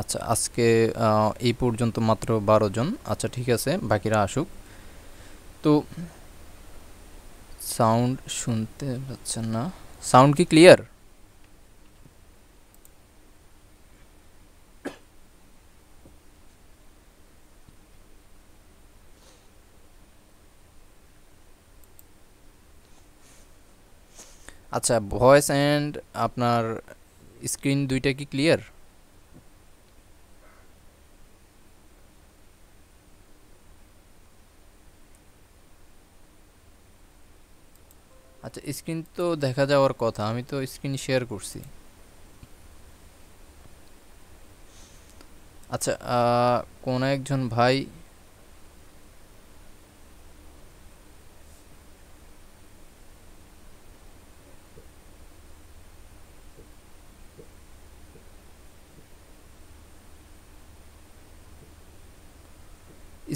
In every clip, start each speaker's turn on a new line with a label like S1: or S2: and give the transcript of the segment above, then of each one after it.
S1: আচ্ছা আজকে এই পর্যন্ত মাত্র বারো জন আচ্ছা ঠিক আছে বাকিরা আসুক তো সাউন্ড শুনতে পাচ্ছেন না সাউন্ড কি ক্লিয়ার আচ্ছা ভয়েস অ্যান্ড আপনার স্ক্রিন দুইটা কি ক্লিয়ার আচ্ছা স্ক্রিন তো দেখা যাওয়ার কথা আমি তো স্ক্রিন শেয়ার করছি আচ্ছা কোন একজন ভাই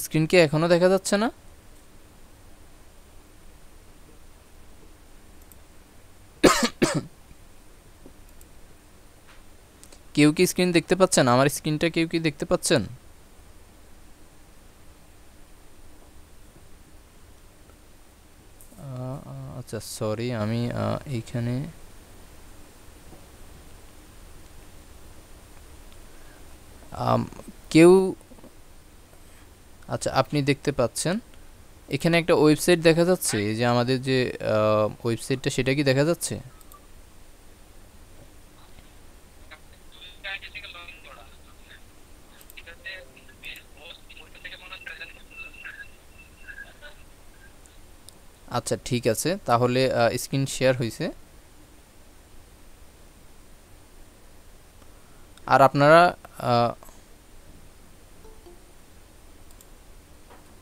S1: স্ক্রিন কি এখনো দেখা যাচ্ছে না কেউ কি স্ক্রিন দেখতে পাচ্ছেন আমার স্ক্রিনটা কেউ কি দেখতে পাচ্ছেন আচ্ছা সরি আমি এইখানে কেউ আচ্ছা আপনি দেখতে পাচ্ছেন এখানে একটা ওয়েবসাইট দেখা যাচ্ছে যে আমাদের যে ওয়েবসাইটটা সেটা কি দেখা যাচ্ছে আচ্ছা ঠিক আছে তাহলে স্ক্রিন শেয়ার হয়েছে আর আপনারা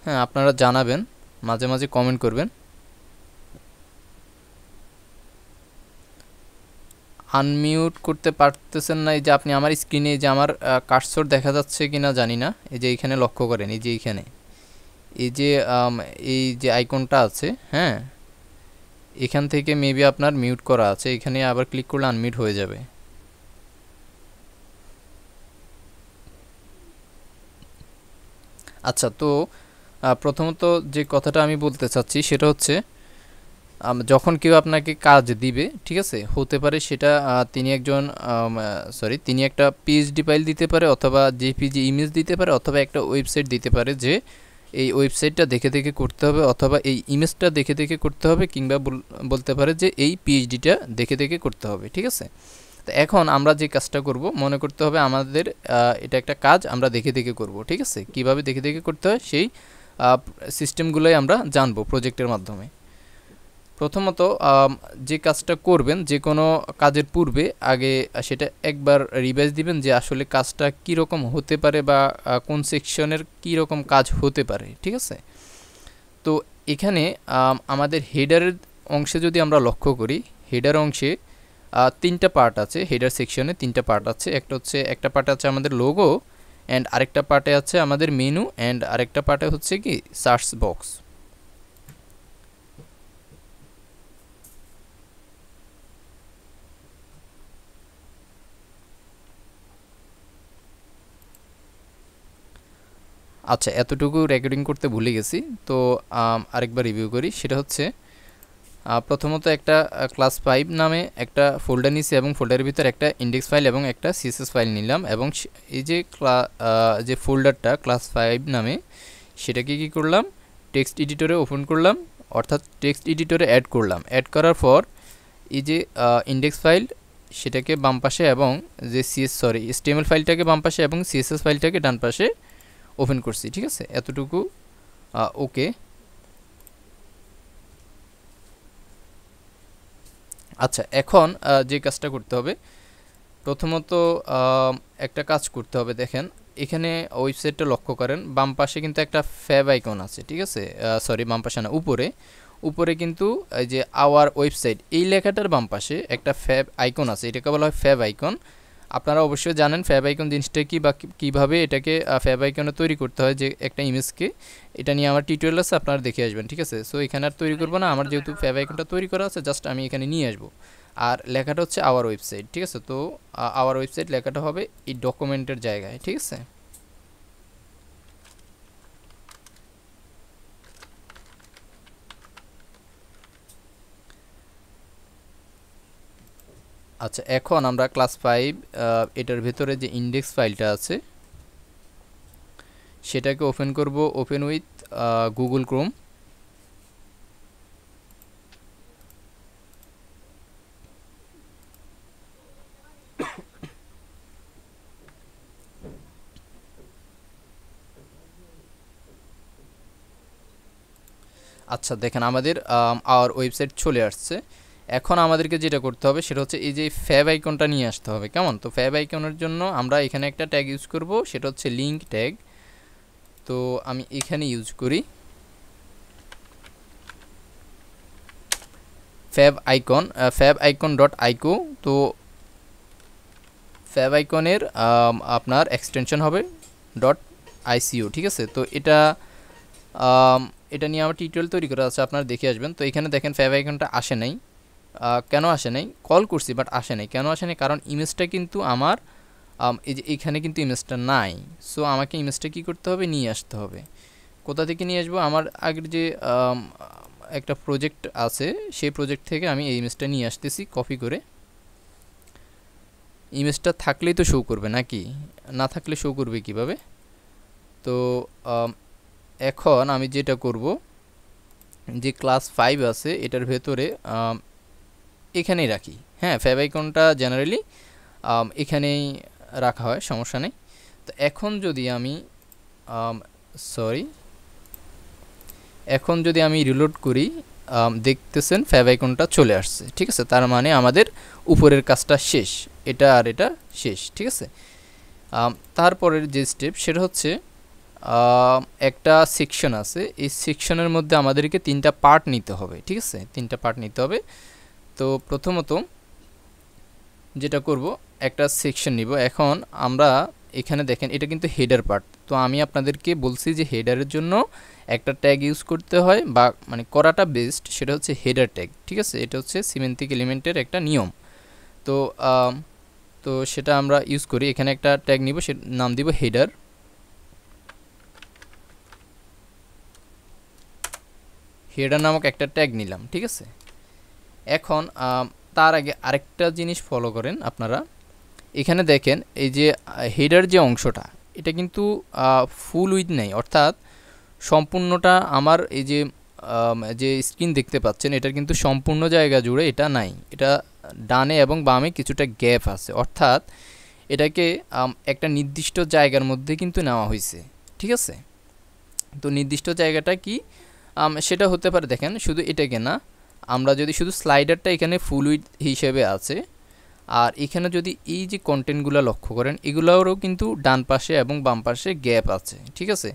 S1: হ্যাঁ আপনারা জানাবেন মাঝে মাঝে কমেন্ট করবেন আনমিউট করতে পারতেছেন না এই যে আপনি আমার স্ক্রিনে যে আমার কার্সর দেখা যাচ্ছে কিনা জানি না এই যে এইখানে লক্ষ্য করেন এই যে এইখানে এই যে এই যে আইকনটা আছে হ্যাঁ এখান থেকে মেবি আপনার মিউট করা আছে এখানে আবার ক্লিক করলে আনমিউট হয়ে যাবে আচ্ছা তো প্রথমত যে কথাটা আমি বলতে চাচ্ছি সেটা হচ্ছে যখন কেউ আপনাকে কাজ দিবে ঠিক আছে হতে পারে সেটা তিনি একজন সরি তিনি একটা পিএইচডি ফাইল দিতে পারে অথবা জেপিজি ইমেজ দিতে পারে অথবা একটা ওয়েবসাইট দিতে পারে যে এই ওয়েবসাইটটা দেখে দেখে করতে হবে অথবা এই ইমেজটা দেখে দেখে করতে হবে কিংবা বলতে পারে যে এই পিএইচডিটা দেখে দেখে করতে হবে ঠিক আছে তো এখন আমরা যে কাজটা করব মনে করতে হবে আমাদের এটা একটা কাজ আমরা দেখে দেখে করব ঠিক আছে কিভাবে দেখে দেখে করতে হয় সেই সিস্টেমগুলোই আমরা জানবো প্রজেক্টের মাধ্যমে প্রথমত যে কাজটা করবেন যে কোনো কাজের পূর্বে আগে সেটা একবার রিভাইজ দিবেন যে আসলে কাজটা কীরকম হতে পারে বা কোন সেকশনের কীরকম কাজ হতে পারে ঠিক আছে তো এখানে আমাদের হেডারের অংশে যদি আমরা লক্ষ্য করি হেডার অংশে তিনটা পার্ট আছে হেডার সেকশনে তিনটা পার্ট আছে একটা হচ্ছে একটা পার্ট আছে আমাদের লোগো অ্যান্ড আরেকটা পার্টে আছে আমাদের মেনু অ্যান্ড আরেকটা পার্টে হচ্ছে কি সার্চ বক্স আচ্ছা এতটুকু রেকর্ডিং করতে ভুলে গেছি তো আরেকবার রিভিউ করি সেটা হচ্ছে প্রথমত একটা ক্লাস ফাইভ নামে একটা ফোল্ডার নিছি এবং ফোল্ডারের ভিতর একটা ইন্ডেক্স ফাইল এবং একটা সিএসএস ফাইল নিলাম এবং এই যে যে ফোল্ডারটা ক্লাস ফাইভ নামে সেটাকে কী করলাম টেক্সট এডিটরে ওপেন করলাম অর্থাৎ টেক্সট এডিটরে অ্যাড করলাম অ্যাড করার পর এই যে ইন্ডেক্স ফাইল সেটাকে বাম পাশে এবং যে সিএস সরি স্টেমেল ফাইলটাকে বাম পাশে এবং সিএসএস ফাইলটাকে ডান পাশে ওপেন করছি ঠিক আছে এতটুকু ওকে আচ্ছা এখন যে কাজটা করতে হবে প্রথমত একটা কাজ করতে হবে দেখেন এখানে ওয়েবসাইটটা লক্ষ্য করেন বাম পাশে কিন্তু একটা ফ্যাব আইকন আছে ঠিক আছে সরি বাম পাশে না উপরে উপরে কিন্তু এই যে আওয়ার ওয়েবসাইট এই লেখাটার বাম পাশে একটা ফ্যাব আইকন আছে এটাকে বলা হয় ফ্যাব আইকন আপনারা অবশ্যই জানেন ফ্যাব আইকন জিনিসটা কী বা কীভাবে এটাকে ফ্যাব আইকনে তৈরি করতে হয় যে একটা ইমেজকে এটা নিয়ে আমার টিউটোরিয়াল আছে আপনারা দেখে আসবেন ঠিক আছে সো এখানে আর তৈরি করবো না আমার যেহেতু ফ্যাব আইকনটা তৈরি করা আছে জাস্ট আমি এখানে নিয়ে আসবো আর লেখাটা হচ্ছে আওয়ার ওয়েবসাইট ঠিক আছে তো আওয়ার ওয়েবসাইট লেখাটা হবে এই ডকুমেন্টের জায়গায় ঠিক আছে আচ্ছা এখন আমরা ক্লাস ফাইভ এটার ভেতরে যে ইন্ডেক্স ফাইলটা আছে সেটাকে ওপেন করব ওপেন উইথ গুগল ক্রোম আচ্ছা দেখেন আমাদের আওয়ার ওয়েবসাইট চলে আসছে এখন আমাদেরকে যেটা করতে হবে সেটা হচ্ছে এই যে ফ্যাব আইকনটা নিয়ে আসতে হবে কেমন তো ফ্যাব আইকনের জন্য আমরা এখানে একটা ট্যাগ ইউজ করব সেটা হচ্ছে লিঙ্ক ট্যাগ তো আমি এখানে ইউজ করি favicon favicon dot ico তো ফ্যাব আইকনের আপনার এক্সটেনশন হবে ডট আইসিও ঠিক আছে তো এটা এটা নিয়ে আমার টিউটোরিয়াল তৈরি করা আছে আপনারা দেখে আসবেন তো এখানে দেখেন ফ্যাব আইকনটা আসে নাই কেন আসে নাই কল করছি বাট আসে নাই কেন আসে নাই কারণ ইমেজটা কিন্তু আমার এই যে এখানে কিন্তু ইমেজটা নাই সো আমাকে ইমেজটা কী করতে হবে নিয়ে আসতে হবে কোথা থেকে নিয়ে আসবো আমার আগের যে একটা প্রজেক্ট আছে সেই প্রজেক্ট থেকে আমি এই ইমেজটা নিয়ে আসতেছি কপি করে ইমেজটা থাকলেই তো শো করবে নাকি না থাকলে শো করবে কিভাবে তো এখন আমি যেটা করব যে ক্লাস ফাইভ আছে এটার ভেতরে এখানেই রাখি হ্যাঁ ফ্যাব জেনারেলি এখানেই রাখা হয় সমস্যা নেই তো এখন যদি আমি সরি এখন যদি আমি রিলোড করি দেখতেছেন ফ্যাব চলে আসছে ঠিক আছে তার মানে আমাদের উপরের কাজটা শেষ এটা আর এটা শেষ ঠিক আছে তারপরের যে স্টেপ সেটা হচ্ছে একটা সেকশন আছে এই সেকশনের মধ্যে আমাদেরকে তিনটা পার্ট নিতে হবে ঠিক আছে তিনটা পার্ট নিতে হবে তো প্রথমত যেটা করব একটা সেকশন নিব এখন আমরা এখানে দেখেন এটা কিন্তু হেডার পার্ট তো আমি আপনাদেরকে বলছি যে হেডারের জন্য একটা ট্যাগ ইউজ করতে হয় বা মানে করাটা বেস্ট সেটা হচ্ছে হেডার ট্যাগ ঠিক আছে এটা হচ্ছে সিমেন্টিক এলিমেন্টের একটা নিয়ম তো তো সেটা আমরা ইউজ করি এখানে একটা ট্যাগ নিব সে নাম দিব হেডার হেডার নামক একটা ট্যাগ নিলাম ঠিক আছে এখন তার আগে আরেকটা জিনিস ফলো করেন আপনারা এখানে দেখেন এই যে হেডার যে অংশটা এটা কিন্তু ফুল উইথ নেই অর্থাৎ সম্পূর্ণটা আমার এই যে যে স্ক্রিন দেখতে পাচ্ছেন এটার কিন্তু সম্পূর্ণ জায়গা জুড়ে এটা নাই এটা ডানে এবং বামে কিছুটা গ্যাপ আছে অর্থাৎ এটাকে একটা নির্দিষ্ট জায়গার মধ্যে কিন্তু নেওয়া হয়েছে ঠিক আছে তো নির্দিষ্ট জায়গাটা কি সেটা হতে পারে দেখেন শুধু এটাকে না আমরা যদি শুধু স্লাইডারটা এখানে ফুল উইথ হিসেবে আছে আর এখানে যদি এই যে কন্টেন্টগুলো লক্ষ্য করেন এগুলোরও কিন্তু ডান পাশে এবং বাম পাশে গ্যাপ আছে ঠিক আছে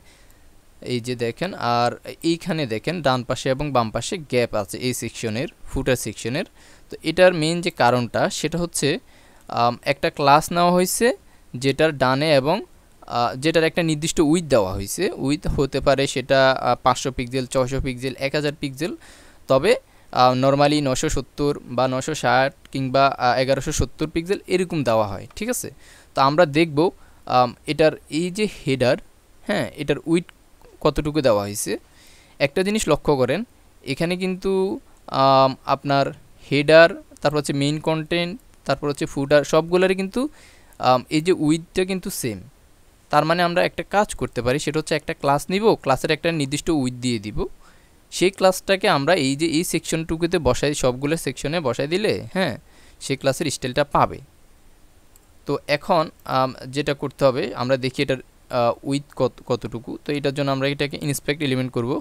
S1: এই যে দেখেন আর এইখানে দেখেন ডান পাশে এবং বাম পাশে গ্যাপ আছে এই সেকশনের ফুটার সেকশনের তো এটার মেন যে কারণটা সেটা হচ্ছে একটা ক্লাস নেওয়া হয়েছে যেটার ডানে এবং যেটার একটা নির্দিষ্ট উইথ দেওয়া হয়েছে উইথ হতে পারে সেটা পাঁচশো পিক্সেল ছশো পিক্সেল এক হাজার পিক্সেল তবে নর্মালি নশো সত্তর বা নশো ষাট কিংবা এগারোশো সত্তর পিক্সেল এরকম দেওয়া হয় ঠিক আছে তো আমরা দেখব এটার এই যে হেডার হ্যাঁ এটার উইট কতটুকু দেওয়া হয়েছে একটা জিনিস লক্ষ্য করেন এখানে কিন্তু আপনার হেডার তারপর হচ্ছে মেইন কন্টেন্ট তারপর হচ্ছে ফুটার সবগুলোরই কিন্তু এই যে উইথটা কিন্তু সেম তার মানে আমরা একটা কাজ করতে পারি সেটা হচ্ছে একটা ক্লাস নিব ক্লাসের একটা নির্দিষ্ট উইথ দিয়ে দিব সেই ক্লাসটাকে আমরা এই যে এই সেকশনটুকুতে বসাই সবগুলো সেকশনে বসাই দিলে হ্যাঁ সেই ক্লাসের স্টাইলটা পাবে তো এখন যেটা করতে হবে আমরা দেখি এটার উইথ কত কতটুকু তো এটার জন্য আমরা এটাকে ইন্সপেক্ট এলিমেন্ট করব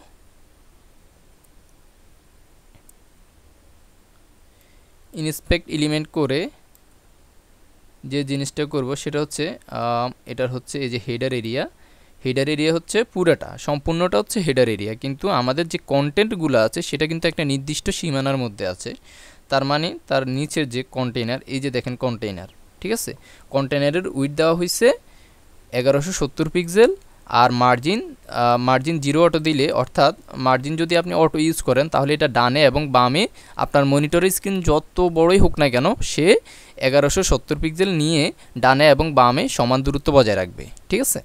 S1: ইন্সপেক্ট এলিমেন্ট করে যে জিনিসটা করব সেটা হচ্ছে এটার হচ্ছে এই যে হেডার এরিয়া হেডার এরিয়া হচ্ছে পুরাটা সম্পূর্ণটা হচ্ছে হেডার এরিয়া কিন্তু আমাদের যে কন্টেন্টগুলো আছে সেটা কিন্তু একটা নির্দিষ্ট সীমানার মধ্যে আছে তার মানে তার নিচের যে কন্টেইনার এই যে দেখেন কন্টেইনার ঠিক আছে কন্টেনারের উইথ দেওয়া হয়েছে এগারোশো সত্তর পিক্সেল আর মার্জিন মার্জিন জিরো অটো দিলে অর্থাৎ মার্জিন যদি আপনি অটো ইউজ করেন তাহলে এটা ডানে এবং বামে আপনার মনিটরের স্ক্রিন যত বড়ই হোক না কেন সে এগারোশো সত্তর পিক্সেল নিয়ে ডানে এবং বামে সমান দূরত্ব বজায় রাখবে ঠিক আছে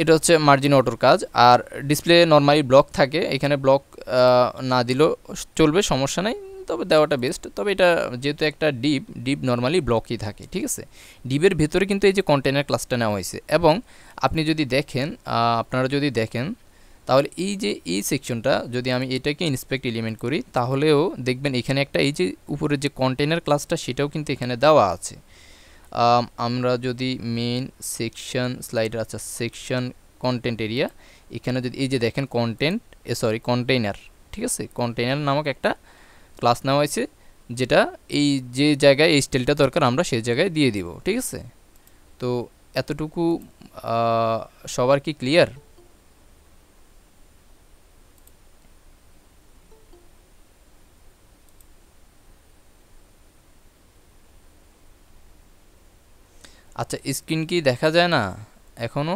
S1: এটা হচ্ছে মার্জিন অটোর কাজ আর ডিসপ্লে নর্মালি ব্লক থাকে এখানে ব্লক না দিলেও চলবে সমস্যা নেই তবে দেওয়াটা বেস্ট তবে এটা যেহেতু একটা ডিপ ডিপ নর্মালি ব্লকই থাকে ঠিক আছে ডিপের ভেতরে কিন্তু এই যে কন্টেনার ক্লাসটা নেওয়া হয়েছে এবং আপনি যদি দেখেন আপনারা যদি দেখেন তাহলে এই যে এই সেকশনটা যদি আমি এটাকে ইন্সপেক্ট এলিমেন্ট করি তাহলেও দেখবেন এখানে একটা এই যে উপরের যে কন্টেনার ক্লাসটা সেটাও কিন্তু এখানে দেওয়া আছে আমরা যদি মেন সেকশন স্লাইডার আচ্ছা সেকশন কন্টেন্ট এরিয়া এখানে যদি এই যে দেখেন কন্টেন্ট এ সরি কন্টেইনার ঠিক আছে কন্টেইনার নামক একটা ক্লাস নেওয়া হয়েছে যেটা এই যে জায়গায় এই স্টাইলটা দরকার আমরা সেই জায়গায় দিয়ে দিব ঠিক আছে তো এতটুকু সবার কি ক্লিয়ার আচ্ছা স্ক্রিন কি দেখা যায় না এখনও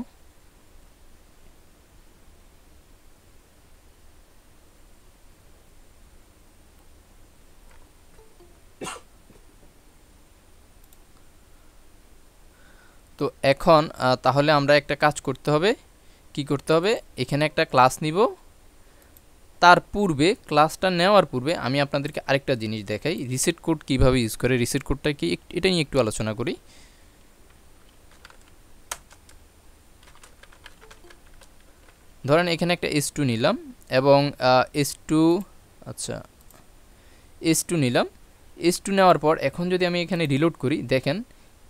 S1: তো এখন তাহলে আমরা একটা কাজ করতে হবে কি করতে হবে এখানে একটা ক্লাস নিব তার পূর্বে ক্লাসটা নেওয়ার পূর্বে আমি আপনাদেরকে আরেকটা জিনিস দেখাই রিসেট কোড কীভাবে ইউজ করে রিসেট কোডটা কি এটা নিয়ে একটু আলোচনা করি ধরেন এখানে একটা এস টু নিলাম এবং এস টু আচ্ছা এস টু নিলাম এস টু নেওয়ার পর এখন যদি আমি এখানে রিলোড করি দেখেন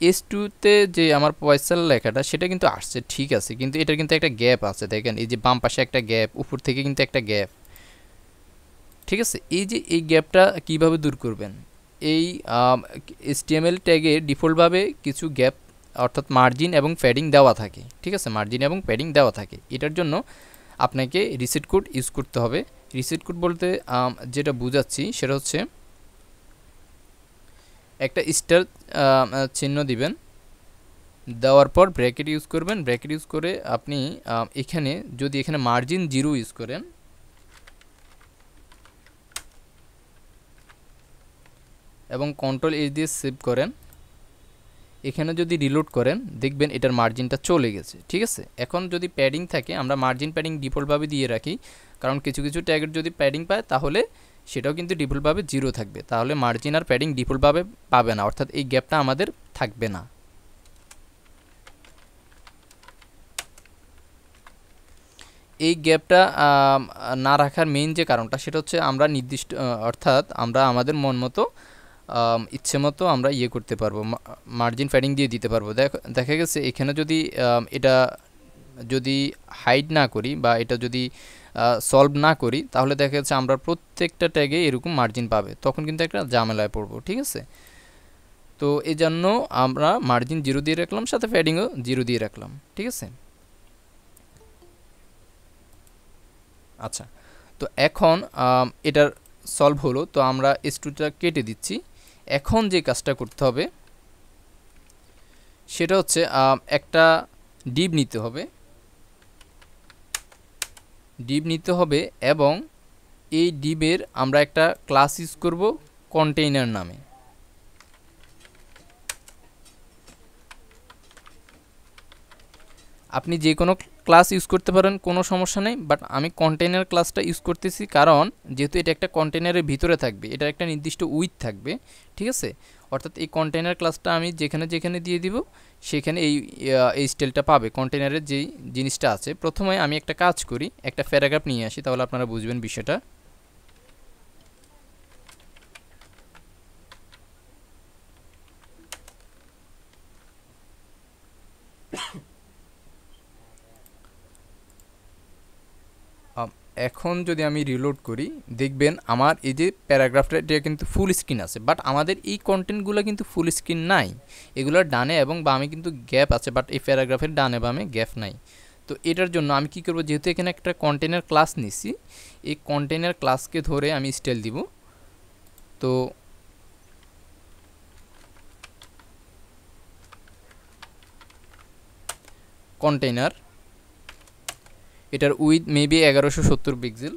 S1: এস টুতে যে আমার পয়সার লেখাটা সেটা কিন্তু আসছে ঠিক আছে কিন্তু এটার কিন্তু একটা গ্যাপ আছে দেখেন এই যে বাম পাশে একটা গ্যাপ উপর থেকে কিন্তু একটা গ্যাপ ঠিক আছে এই যে এই গ্যাপটা কিভাবে দূর করবেন এই এস টি এম এল ট্যাগে ডিফল্টভাবে কিছু গ্যাপ অর্থাৎ মার্জিন এবং প্যাডিং দেওয়া থাকে ঠিক আছে মার্জিন এবং প্যাডিং দেওয়া থাকে এটার জন্য আপনাকে রিসিট কোড ইউজ করতে হবে রিসিট কোড বলতে যেটা বুঝাচ্ছি সেটা হচ্ছে একটা স্টার চিহ্ন দিবেন দেওয়ার পর ব্র্যাকেট ইউজ করবেন ব্র্যাকেট ইউজ করে আপনি এখানে যদি এখানে মার্জিন জিরো ইউজ করেন এবং কন্ট্রোল এইচ দিয়ে সেভ করেন এখানে যদি রিলোড করেন দেখবেন এটার মার্জিনটা চলে গেছে ঠিক আছে এখন যদি প্যাডিং থাকে আমরা মার্জিন প্যাডিং ডিফল্টভাবে দিয়ে রাখি কারণ কিছু কিছু ট্যাগের যদি প্যাডিং পায় তাহলে সেটাও কিন্তু ডিফল্টভাবে জিরো থাকবে তাহলে মার্জিন আর প্যাডিং ডিফল্টভাবে পাবে না অর্থাৎ এই গ্যাপটা আমাদের থাকবে না এই গ্যাপটা না রাখার মেইন যে কারণটা সেটা হচ্ছে আমরা নির্দিষ্ট অর্থাৎ আমরা আমাদের মন মতো ইচ্ছে মতো আমরা ইয়ে করতে পারবো মার্জিন ফ্যাডিং দিয়ে দিতে পারবো দেখা গেছে এখানে যদি এটা যদি হাইড না করি বা এটা যদি সলভ না করি তাহলে দেখা যাচ্ছে আমরা প্রত্যেকটা ট্যাগে এরকম মার্জিন পাবে তখন কিন্তু একটা জামেলায় পড়বো ঠিক আছে তো এই জন্য আমরা মার্জিন জিরো দিয়ে রাখলাম সাথে ফ্যাডিংও জিরো দিয়ে রাখলাম ঠিক আছে আচ্ছা তো এখন এটার সলভ হলো তো আমরা স্টুটা কেটে দিচ্ছি এখন যে কাজটা করতে হবে সেটা হচ্ছে একটা ডিপ নিতে হবে ডিপ নিতে হবে এবং এই ডিপের আমরা একটা ক্লাস ইউজ করব কন্টেইনার নামে আপনি যে কোনো ক্লাস ইউজ করতে পারেন কোনো সমস্যা নেই বাট আমি কন্টেনার ক্লাসটা ইউজ করতেছি কারণ যেহেতু এটা একটা কন্টেনারের ভিতরে থাকবে এটা একটা নির্দিষ্ট উইথ থাকবে ঠিক আছে অর্থাৎ এই কন্টেনার ক্লাসটা আমি যেখানে যেখানে দিয়ে দিব সেখানে এই এই স্টাইলটা পাবে কন্টেনারের যেই জিনিসটা আছে প্রথমে আমি একটা কাজ করি একটা প্যারাগ্রাফ নিয়ে আসি তাহলে আপনারা বুঝবেন বিষয়টা এখন যদি আমি রিলোড করি দেখবেন আমার এই যে প্যারাগ্রাফটা এটা কিন্তু ফুল স্ক্রিন আছে বাট আমাদের এই কন্টেন্টগুলো কিন্তু ফুল স্ক্রিন নাই এগুলোর ডানে এবং বামে কিন্তু গ্যাপ আছে বাট এই প্যারাগ্রাফের ডানে বামে গ্যাপ নাই তো এটার জন্য আমি কি করব যেহেতু এখানে একটা কন্টেনার ক্লাস নিছি এই কন্টেনার ক্লাসকে ধরে আমি স্টাইল দিব তো কন্টেনার এটার উইথ মেবি এগারোশো সত্তর পিক্সেল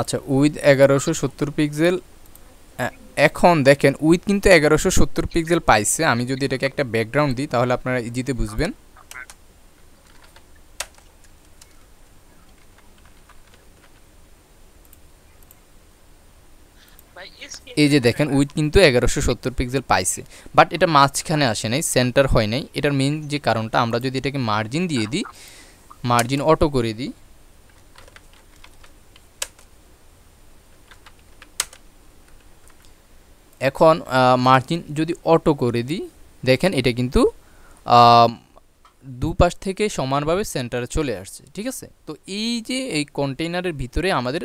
S1: আচ্ছা উইথ এগারোশো সত্তর পিক্সেল এখন দেখেন উইথ কিন্তু এগারোশো সত্তর পিক্সেল পাইছে আমি যদি এটাকে একটা ব্যাকগ্রাউন্ড দিই তাহলে আপনারা ইজিতে বুঝবেন এই যে দেখেন উইথ কিন্তু এগারোশো সত্তর পিক্সেল পাইছে বাট এটা মাঝখানে আসে নাই সেন্টার হয় নাই এটার মেন যে কারণটা আমরা যদি এটাকে মার্জিন দিয়ে দিই মার্জিন অটো করে দিই এখন মার্জিন যদি অটো করে দিই দেখেন এটা কিন্তু দুপাশ থেকে সমানভাবে সেন্টারে চলে আসছে ঠিক আছে তো এই যে এই কন্টেইনারের ভিতরে আমাদের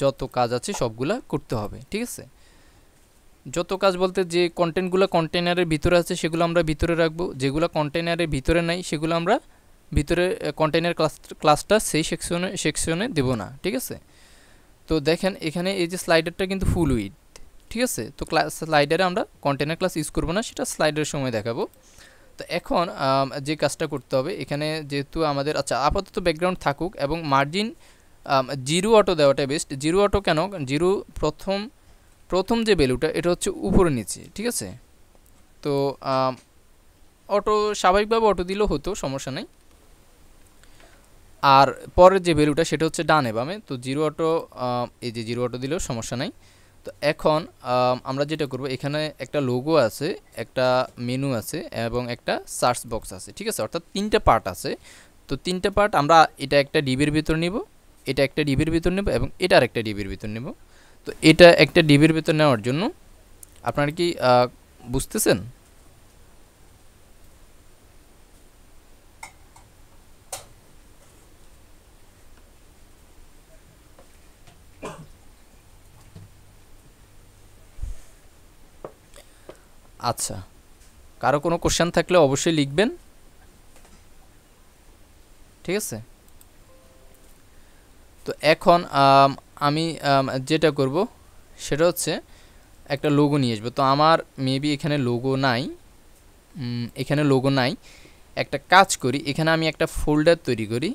S1: যত কাজ আছে সবগুলা করতে হবে ঠিক আছে যত কাজ বলতে যে কন্টেন্টগুলো কন্টেনারের ভিতরে আছে সেগুলো আমরা ভিতরে রাখবো যেগুলো কন্টেনারের ভিতরে নাই সেগুলো আমরা ভিতরে কন্টেনার ক্লাস ক্লাসটা সেই সেকশনে সেকশনে দেবো না ঠিক আছে তো দেখেন এখানে এই যে স্লাইডারটা কিন্তু ফুল উইথ ঠিক আছে তো ক্লাস স্লাইডারে আমরা কন্টেনার ক্লাস ইউজ করবো না সেটা স্লাইডারের সময় দেখাবো তো এখন যে কাজটা করতে হবে এখানে যেহেতু আমাদের আচ্ছা আপাতত ব্যাকগ্রাউন্ড থাকুক এবং মার্জিন জিরো অটো দেওয়াটা বেস্ট জিরো অটো কেন জিরো প্রথম প্রথম যে ভ্যালুটা এটা হচ্ছে উপরে নিচে ঠিক আছে তো অটো স্বাভাবিকভাবে অটো দিলেও হতো সমস্যা নেই আর পরের যে ভ্যালুটা সেটা হচ্ছে ডানে বামে তো জিরো অটো এই যে জিরো অটো দিলেও সমস্যা নেই তো এখন আমরা যেটা করব এখানে একটা লোগো আছে একটা মেনু আছে এবং একটা সার্চ বক্স আছে ঠিক আছে অর্থাৎ তিনটা পার্ট আছে তো তিনটা পার্ট আমরা এটা একটা ডিবির ভিতর নিব এটা একটা ডিবির ভিতর নেব এবং এটা আরেকটা ডিবির ভিতর নেব তো এটা একটা ডিবির ভেতর নেওয়ার জন্য আপনারা কি বুঝতেছেন আচ্ছা কারো কোনো কোশ্চেন থাকলে অবশ্যই লিখবেন ঠিক আছে তো এখন আমি যেটা করব সেটা হচ্ছে একটা লোগো নিয়ে আসবো তো আমার মেবি এখানে লোগো নাই এখানে লোগো নাই একটা কাজ করি এখানে আমি একটা ফোল্ডার তৈরি করি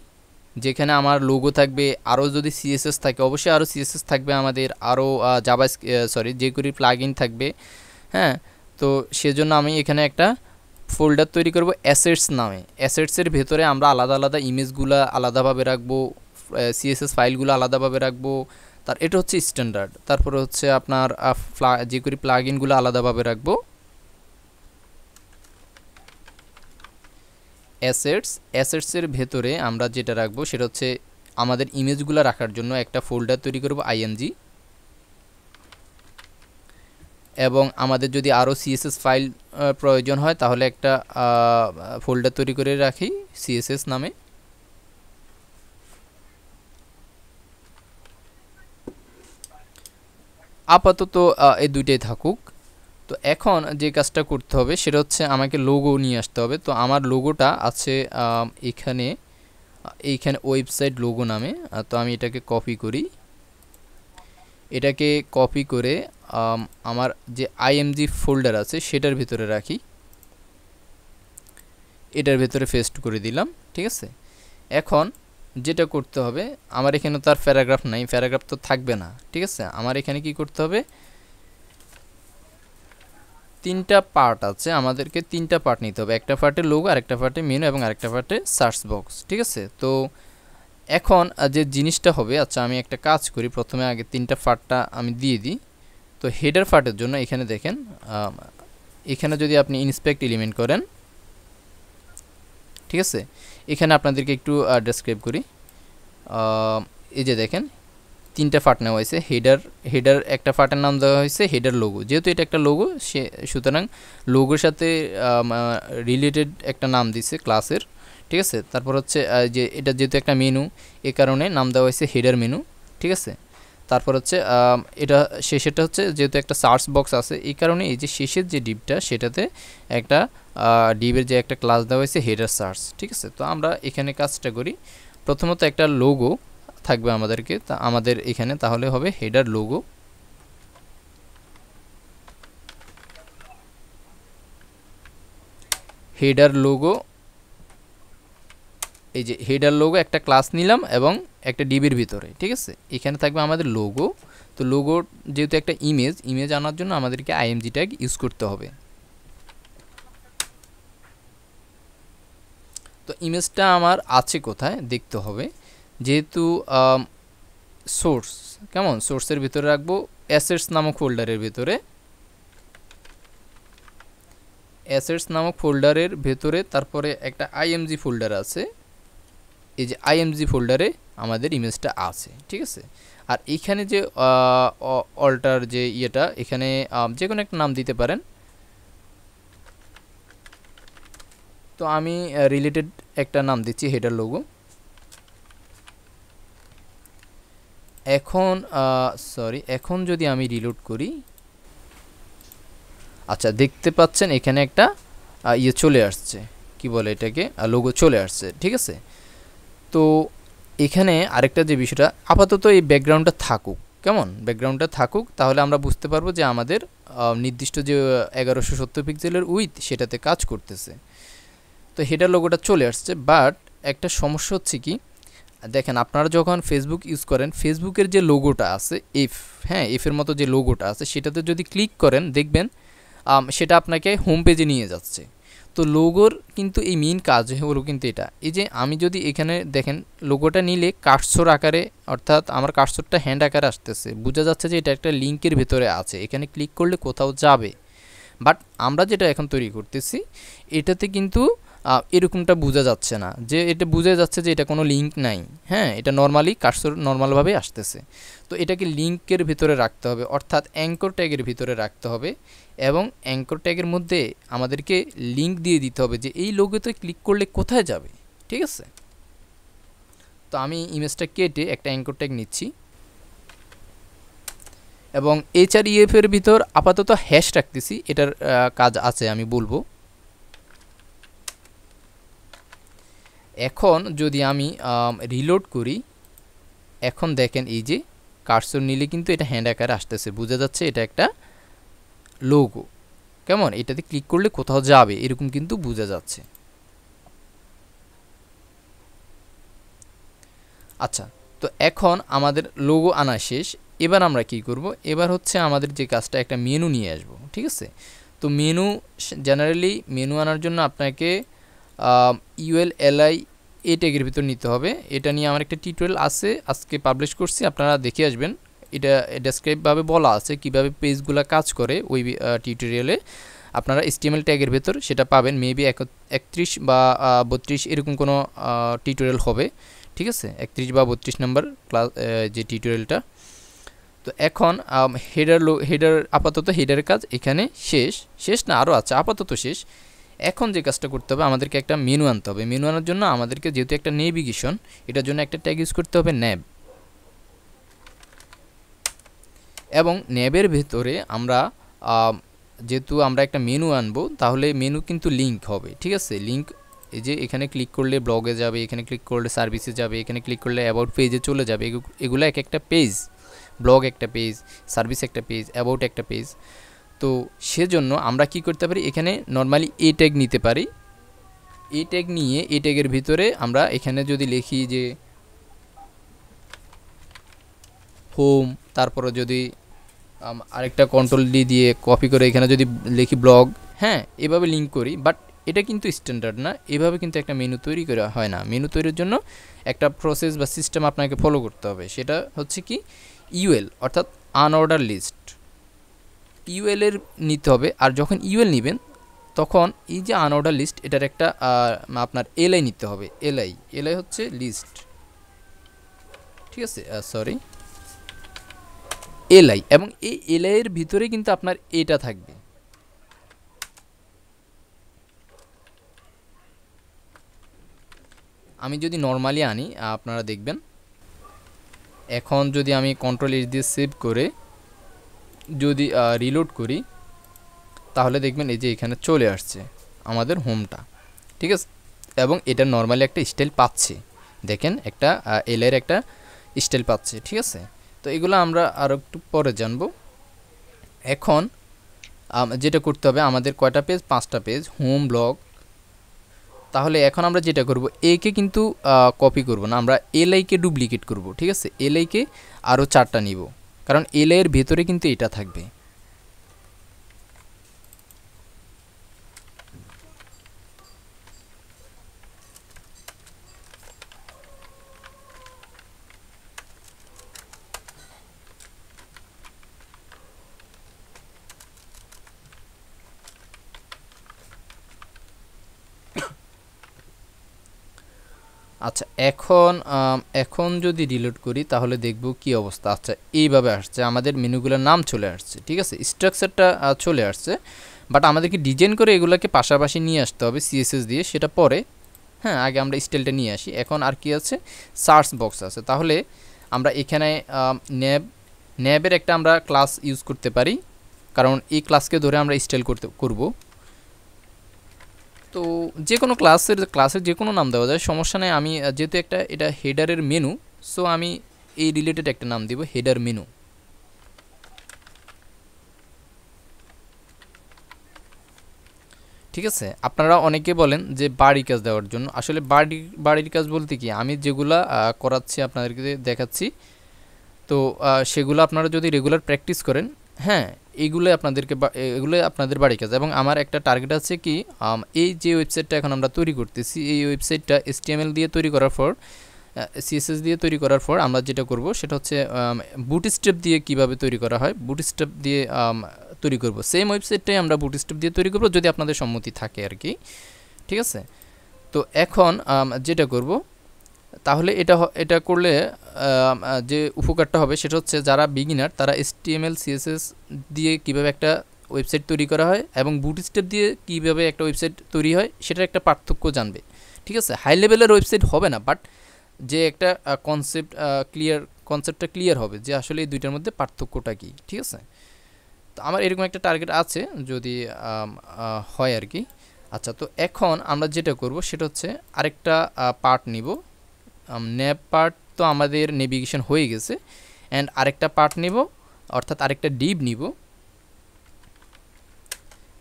S1: যেখানে আমার লোগো থাকবে আরও যদি সিএসএস থাকে অবশ্যই আরও সিএসএস থাকবে আমাদের আরও জাবা সরি যে করি প্লাগ থাকবে হ্যাঁ তো সেজন্য আমি এখানে একটা ফোল্ডার তৈরি করব অ্যাসেটস নামে অ্যাসেটসের ভেতরে আমরা আলাদা আলাদা ইমেজগুলো আলাদাভাবে রাখবো সিএসএস ফাইলগুলো আলাদাভাবে রাখবো তার এটা হচ্ছে স্ট্যান্ডার্ড তারপরে হচ্ছে আপনার যে করি প্লাগ ইনগুলো আলাদাভাবে রাখবো অ্যাসেটস অ্যাসেটসের ভেতরে আমরা যেটা রাখবো সেটা হচ্ছে আমাদের ইমেজগুলো রাখার জন্য একটা ফোল্ডার তৈরি করব আইএনজি এবং আমাদের যদি আরও সিএসএস ফাইল প্রয়োজন হয় তাহলে একটা ফোল্ডার তৈরি করে রাখি সিএসএস নামে আপাতত এই দুইটাই থাকুক তো এখন যে কাজটা করতে হবে সেটা হচ্ছে আমাকে লোগো নিয়ে আসতে হবে তো আমার লোগোটা আছে এখানে এইখানে ওয়েবসাইট লোগো নামে তো আমি এটাকে কপি করি এটাকে কপি করে আমার যে আইএমজি ফোল্ডার আছে সেটার ভিতরে রাখি এটার ভিতরে ফেস্ট করে দিলাম ঠিক আছে এখন যেটা করতে হবে আমার এখানে তো আর প্যারাগ্রাফ নাই প্যারাগ্রাফ তো থাকবে না ঠিক আছে আমার এখানে কি করতে হবে তিনটা পার্ট আছে আমাদেরকে তিনটা পার্ট নিতে হবে একটা পার্টে লোগো আরেকটা পার্টে মেনু এবং আরেকটা পার্টে সার্চ বক্স ঠিক আছে তো এখন যে জিনিসটা হবে আচ্ছা আমি একটা কাজ করি প্রথমে আগে তিনটা পার্টটা আমি দিয়ে দিই তো হেডার পার্টের জন্য এখানে দেখেন এখানে যদি আপনি ইন্সপেক্ট এলিমেন্ট করেন ঠিক আছে এখানে আপনাদেরকে একটু ডেসক্রাইব করি এই যে দেখেন তিনটা ফাট নেওয়া হয়েছে হেডার হেডার একটা ফাটের নাম দেওয়া হয়েছে হেডার লোগো যেহেতু এটা একটা লোগো সে সুতরাং লোগোর সাথে রিলেটেড একটা নাম দিছে ক্লাসের ঠিক আছে তারপর হচ্ছে যে এটা যেহেতু একটা মেনু এ কারণে নাম দেওয়া হয়েছে হেডার মেনু ঠিক আছে তারপর হচ্ছে এটা শেষেরটা হচ্ছে যেহেতু একটা সার্চ বক্স আছে এই কারণে এই যে শেষের যে ডিপটা সেটাতে একটা ডিবের যে একটা ক্লাস দেওয়া হয়েছে হেডার সার্চ ঠিক আছে তো আমরা এখানে কাজটা করি প্রথমত একটা লোগো থাকবে আমাদেরকে তা আমাদের এখানে তাহলে হবে হেডার লোগো হেডার লোগো এই যে হেডার লোগো একটা ক্লাস নিলাম এবং একটা ডিবির ভিতরে ঠিক আছে এখানে থাকবে আমাদের লোগো তো লোগো যেহেতু একটা ইমেজ ইমেজ আনার জন্য আমাদেরকে আইএমজি ট্যাগ ইউজ করতে হবে তো ইমেজটা আমার আছে কোথায় দেখতে হবে যেহেতু সোর্স কেমন সোর্সের ভিতরে রাখবো অ্যাসেটস নামক ফোল্ডারের ভিতরে অ্যাসেটস নামক ফোল্ডারের ভেতরে তারপরে একটা আইএমজি ফোল্ডার আছে এই যে আইএমজি ফোল্ডারে আমাদের ইমেজটা আছে ঠিক আছে আর এখানে যে অল্টার যে ইয়েটা এখানে যে কোনো একটা নাম দিতে পারেন তো আমি রিলেটেড একটা নাম দিচ্ছি হেডার লোগো এখন সরি এখন যদি আমি রিলোড করি আচ্ছা দেখতে পাচ্ছেন এখানে একটা ইয়ে চলে আসছে কি বলে এটাকে লোগো চলে আসছে ঠিক আছে তো এখানে আরেকটা যে বিষয়টা আপাতত এই ব্যাকগ্রাউন্ডটা থাকুক কেমন ব্যাকগ্রাউন্ডটা থাকুক তাহলে আমরা বুঝতে পারবো যে আমাদের নির্দিষ্ট যে এগারোশো সত্তর পিক্সেলের উইথ সেটাতে কাজ করতেছে তো হেটার লোগোটা চলে আসছে বাট একটা সমস্যা হচ্ছে কি দেখেন আপনারা যখন ফেসবুক ইউজ করেন ফেসবুকের যে লোগোটা আছে এফ হ্যাঁ এফের মতো যে লোগোটা আছে সেটাতে যদি ক্লিক করেন দেখবেন সেটা আপনাকে হোম পেজে নিয়ে যাচ্ছে তো লোগোর কিন্তু এই মেন কাজ হলো কিন্তু এটা এই যে আমি যদি এখানে দেখেন লোগোটা নিলে কাটসোর আকারে অর্থাৎ আমার কাটসোরটা হ্যান্ড আকারে আসতেছে বোঝা যাচ্ছে যে এটা একটা লিঙ্কের ভেতরে আছে এখানে ক্লিক করলে কোথাও যাবে বাট আমরা যেটা এখন তৈরি করতেছি এটাতে কিন্তু এরকমটা বোঝা যাচ্ছে না যে এটা বোঝা যাচ্ছে যে এটা কোনো লিঙ্ক নাই হ্যাঁ এটা নর্মালি কাটসোর নর্মালভাবে আসতেছে তো এটাকে লিঙ্কের ভিতরে রাখতে হবে অর্থাৎ অ্যাঙ্কর ট্যাগের ভিতরে রাখতে হবে এবং অ্যাঙ্কর ট্যাগের মধ্যে আমাদেরকে লিঙ্ক দিয়ে দিতে হবে যে এই লোগোতে ক্লিক করলে কোথায় যাবে ঠিক আছে তো আমি ইমেজটা কেটে একটা অ্যাঙ্কর ট্যাগ নিচ্ছি এবং এইচ আর ইএফের ভিতর আপাতত হ্যাশ রাখতেছি এটার কাজ আছে আমি বলবো এখন যদি আমি রিলোড করি এখন দেখেন এই যে কার্সর নিলে কিন্তু এটা হ্যান্ড আকারে আসতেছে বোঝা যাচ্ছে এটা একটা লোগো কেমন এটাতে ক্লিক করলে কোথাও যাবে এরকম কিন্তু বোঝা যাচ্ছে আচ্ছা তো এখন আমাদের লোগো আনা শেষ এবার আমরা কি করব এবার হচ্ছে আমাদের যে কাজটা একটা মেনু নিয়ে আসব ঠিক আছে তো মেনু জেনারেলি মেনু আনার জন্য আপনাকে ইউএল এলআই এ ট্যাগের ভিতর নিতে হবে এটা নিয়ে আমার একটা টিউটোরিয়াল আছে আজকে পাবলিশ করছি আপনারা দেখে আসবেন এটা ডেসক্রাইবভাবে বলা আছে কিভাবে পেজগুলো কাজ করে ওই টিউটোরিয়ালে আপনারা স্টিমেল ট্যাগের ভেতর সেটা পাবেন মেবি একত্রিশ বা বত্রিশ এরকম কোনো টিউটোরিয়াল হবে ঠিক আছে একত্রিশ বা বত্রিশ নম্বর ক্লাস যে টিউটোরিয়ালটা তো এখন হেডার হেডার আপাতত হেডারের কাজ এখানে শেষ শেষ না আরও আছে আপাতত শেষ এখন যে কাজটা করতে হবে আমাদেরকে একটা মেনু আনতে হবে মেনু আনার জন্য আমাদেরকে যেহেতু একটা নেভিগেশন এটার জন্য একটা ট্যাগ ইউজ করতে হবে ন্যাব এবং ন্যাবের ভেতরে আমরা যেহেতু আমরা একটা মেনু আনবো তাহলে মেনু কিন্তু লিঙ্ক হবে ঠিক আছে লিঙ্ক এই যে এখানে ক্লিক করলে ব্লগে যাবে এখানে ক্লিক করলে সার্ভিসে যাবে এখানে ক্লিক করলে অ্যাবাউট পেজে চলে যাবে এগুলো এক একটা পেজ ব্লগ একটা পেজ সার্ভিস একটা পেজ অ্যাবাউট একটা পেজ তো সেজন্য আমরা কি করতে পারি এখানে নর্মালি এ ট্যাগ নিতে পারি এ ট্যাগ নিয়ে এ ট্যাগের ভিতরে আমরা এখানে যদি লিখি যে হোম তারপরে যদি আরেকটা কন্ট্রোল ডি দিয়ে কপি করে এখানে যদি লিখি ব্লগ হ্যাঁ এভাবে লিঙ্ক করি বাট এটা কিন্তু স্ট্যান্ডার্ড না এভাবে কিন্তু একটা মেনু তৈরি করা হয় না মেনু তৈরির জন্য একটা প্রসেস বা সিস্টেম আপনাকে ফলো করতে হবে সেটা হচ্ছে কি ইউএল অর্থাৎ আনঅর্ডার লিস্ট এর নিতে হবে আর যখন ইউএল নেবেন তখন এই যে আনঅর্ডার লিস্ট এটার একটা আপনার এলআই নিতে হবে এলআই এলআই হচ্ছে লিস্ট ঠিক আছে সরি এলআই এবং এই এর ভিতরে কিন্তু আপনার এটা থাকবে আমি যদি নর্মালি আনি আপনারা দেখবেন এখন যদি আমি কন্ট্রোল এস দিয়ে সেভ করে যদি রিলোড করি তাহলে দেখবেন এই যে এখানে চলে আসছে আমাদের হোমটা ঠিক আছে এবং এটা নর্মালি একটা স্টাইল পাচ্ছে দেখেন একটা এলের একটা স্টাইল পাচ্ছে ঠিক আছে তো এগুলো আমরা আরও একটু পরে জানবো এখন যেটা করতে হবে আমাদের কয়টা পেজ পাঁচটা পেজ হোম ব্লগ তাহলে এখন আমরা যেটা করব একে কিন্তু কপি করব না আমরা এলআইকে ডুপ্লিকেট করব ঠিক আছে এলআইকে আরও চারটা নিব কারণ এল এর ভেতরে কিন্তু এটা থাকবে আচ্ছা এখন এখন যদি ডিলিট করি তাহলে দেখব কি অবস্থা আচ্ছা এইভাবে আসছে আমাদের মেনুগুলোর নাম চলে আসছে ঠিক আছে স্ট্রাকচারটা চলে আসছে বাট আমাদেরকে ডিজাইন করে এগুলোকে পাশাপাশি নিয়ে আসতে হবে সিএসএস দিয়ে সেটা পরে হ্যাঁ আগে আমরা স্টাইলটা নিয়ে আসি এখন আর কি আছে সার্চ বক্স আছে তাহলে আমরা এখানে ন্যাব ন্যাবের একটা আমরা ক্লাস ইউজ করতে পারি কারণ এই ক্লাসকে ধরে আমরা স্টাইল করতে করবো তো যে কোনো ক্লাসের ক্লাসের যে কোনো নাম দেওয়া যায় সমস্যা নেই আমি যেহেতু একটা এটা হেডারের মেনু সো আমি এই রিলেটেড একটা নাম দিব হেডার মেনু ঠিক আছে আপনারা অনেকে বলেন যে বাড়ি কাজ দেওয়ার জন্য আসলে বাড়ি বাড়ির কাজ বলতে কি আমি যেগুলা করাচ্ছি আপনাদেরকে দেখাচ্ছি তো সেগুলো আপনারা যদি রেগুলার প্র্যাকটিস করেন হ্যাঁ এগুলো আপনাদেরকে এগুলো আপনাদের বাড়ি কাজ এবং আমার একটা টার্গেট আছে কি এই যে ওয়েবসাইটটা এখন আমরা তৈরি করতেছি এই ওয়েবসাইটটা এসটিএমএল দিয়ে তৈরি করার পর সিএসএস দিয়ে তৈরি করার পর আমরা যেটা করব সেটা হচ্ছে বুট স্টেপ দিয়ে কিভাবে তৈরি করা হয় বুট স্টেপ দিয়ে তৈরি করব সেম ওয়েবসাইটটাই আমরা বুট স্টেপ দিয়ে তৈরি করব যদি আপনাদের সম্মতি থাকে আর কি ঠিক আছে তো এখন যেটা করব তাহলে এটা এটা করলে যে উপকারটা হবে সেটা হচ্ছে যারা বিগিনার তারা এসটিএমএল সিএসএস দিয়ে কীভাবে একটা ওয়েবসাইট তৈরি করা হয় এবং বুট স্টেপ দিয়ে কীভাবে একটা ওয়েবসাইট তৈরি হয় সেটার একটা পার্থক্য জানবে ঠিক আছে হাই লেভেলের ওয়েবসাইট হবে না বাট যে একটা কনসেপ্ট ক্লিয়ার কনসেপ্টটা ক্লিয়ার হবে যে আসলে এই দুইটার মধ্যে পার্থক্যটা কী ঠিক আছে তো আমার এরকম একটা টার্গেট আছে যদি হয় আর কি আচ্ছা তো এখন আমরা যেটা করব সেটা হচ্ছে আরেকটা পার্ট নিব ন্যাপ পার্ট তো আমাদের নেভিগেশন হয়ে গেছে অ্যান্ড আরেকটা পার্ট নেব অর্থাৎ আরেকটা ডিপ নিব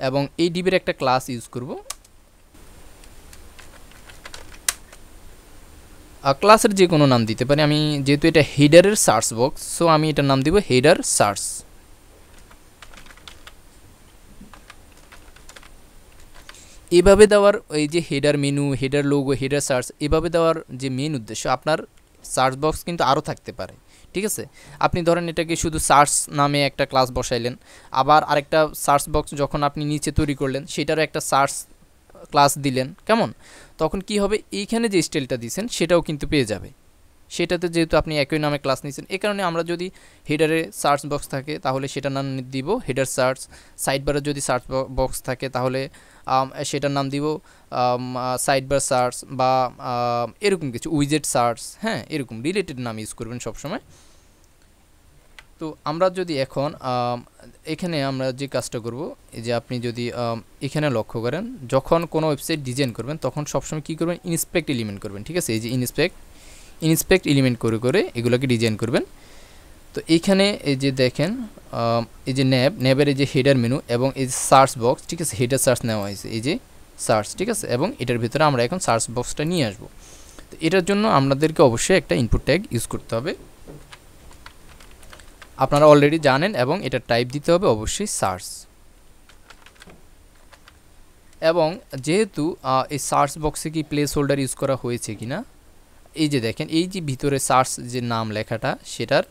S1: এবং এই ডিপের একটা ক্লাস ইউজ করব ক্লাসের যে কোনো নাম দিতে পারি আমি যেহেতু এটা হেডারের সার্চ বক্স সো আমি এটার নাম দিব হেডার সার্চ এভাবে দেওয়ার এই যে header menu header logo header search এভাবে দেওয়ার যে মেন উদ্দেশ্য আপনার সার্চ বক্স কিন্তু আরও থাকতে পারে ঠিক আছে আপনি ধরেন এটাকে শুধু সার্চ নামে একটা ক্লাস বসাইলেন আবার আরেকটা সার্চ বক্স যখন আপনি নিচে তৈরি করলেন সেটারও একটা সার্চ ক্লাস দিলেন কেমন তখন কি হবে এইখানে যে স্টাইলটা দিয়েছেন সেটাও কিন্তু পেয়ে যাবে সেটাতে যেহেতু আপনি একই নামে ক্লাস নিয়েছেন এ কারণে আমরা যদি হেডারে সার্চ বক্স থাকে তাহলে সেটা নাম দিব হেডার সার্চ সাইডবারে যদি সার্চ বক্স থাকে তাহলে সেটার নাম দিব সাইড বার সার্চ বা এরকম কিছু উইজেট সার্চ হ্যাঁ এরকম রিলেটেড নাম ইউজ করবেন সবসময় তো আমরা যদি এখন এখানে আমরা যে কাজটা করব এই যে আপনি যদি এখানে লক্ষ্য করেন যখন কোনো ওয়েবসাইট ডিজাইন করবেন তখন সবসময় কী করবেন ইন্সপেক্ট এলিমেন্ট করবেন ঠিক আছে এই যে ইন্সপেক্ট ইন্সপেক্ট এলিমেন্ট করে করে এগুলোকে ডিজাইন করবেন তো এইখানে এই যে দেখেন এই যে ন্যাব ন্যাবের এই যে হেডার মেনু এবং এই সার্চ বক্স ঠিক আছে হেডার সার্চ নেওয়া হয়েছে এই যে সার্চ ঠিক আছে এবং এটার ভিতরে আমরা এখন সার্চ বক্সটা নিয়ে আসব তো এটার জন্য আমাদেরকে অবশ্যই একটা ইনপুট ট্যাগ ইউজ করতে হবে আপনারা অলরেডি জানেন এবং এটা টাইপ দিতে হবে অবশ্যই সার্চ এবং যেহেতু এই সার্চ বক্সে কি প্লেস হোল্ডার ইউজ করা হয়েছে কিনা এই যে দেখেন এই যে ভিতরে সার্চ যে নাম লেখাটা সেটার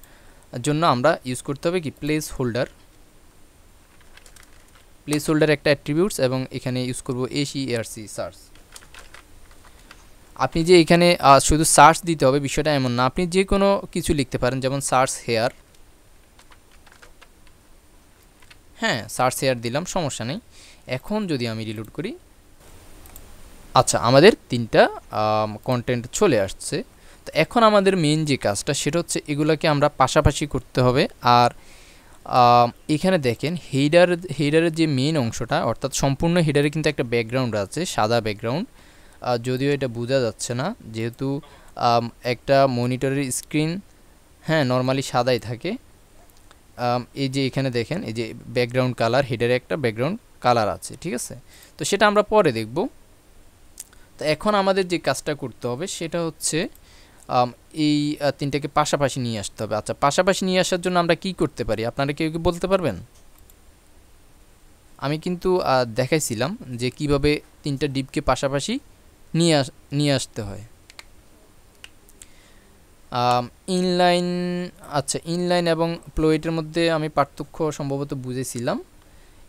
S1: জন্য আমরা ইউজ করতে হবে কি প্লেস হোল্ডার প্লেস হোল্ডার একটা অ্যাট্রিবিউটস এবং এখানে ইউজ করব সি সার্চ আপনি যে এখানে শুধু সার্চ দিতে হবে বিষয়টা এমন না আপনি যে কোনো কিছু লিখতে পারেন যেমন সার্চ হেয়ার হ্যাঁ সার্চ হেয়ার দিলাম সমস্যা নেই এখন যদি আমি রিলোড করি আচ্ছা আমাদের তিনটা কন্টেন্ট চলে আসছে তো এখন আমাদের মেন যে কাজটা সেটা হচ্ছে এগুলোকে আমরা পাশাপাশি করতে হবে আর এখানে দেখেন হেডার হেডারের যে মেন অংশটা অর্থাৎ সম্পূর্ণ হেডারে কিন্তু একটা ব্যাকগ্রাউন্ড আছে সাদা ব্যাকগ্রাউন্ড যদিও এটা বোঝা যাচ্ছে না যেহেতু একটা মনিটরের স্ক্রিন হ্যাঁ নর্মালি সাদাই থাকে এই যে এখানে দেখেন এই যে ব্যাকগ্রাউন্ড কালার হেডারে একটা ব্যাকগ্রাউন্ড কালার আছে ঠিক আছে তো সেটা আমরা পরে দেখব তো এখন আমাদের যে কাজটা করতে হবে সেটা হচ্ছে এই তিনটাকে পাশাপাশি নিয়ে আসতে হবে আচ্ছা পাশাপাশি নিয়ে আসার জন্য আমরা কি করতে পারি আপনারা কেউ কি বলতে পারবেন আমি কিন্তু দেখাইছিলাম যে কিভাবে তিনটা ডিপকে পাশাপাশি নিয়ে আস নিয়ে আসতে হয় ইনলাইন আচ্ছা ইনলাইন এবং প্লোয়েটের মধ্যে আমি পার্থক্য সম্ভবত বুঝেছিলাম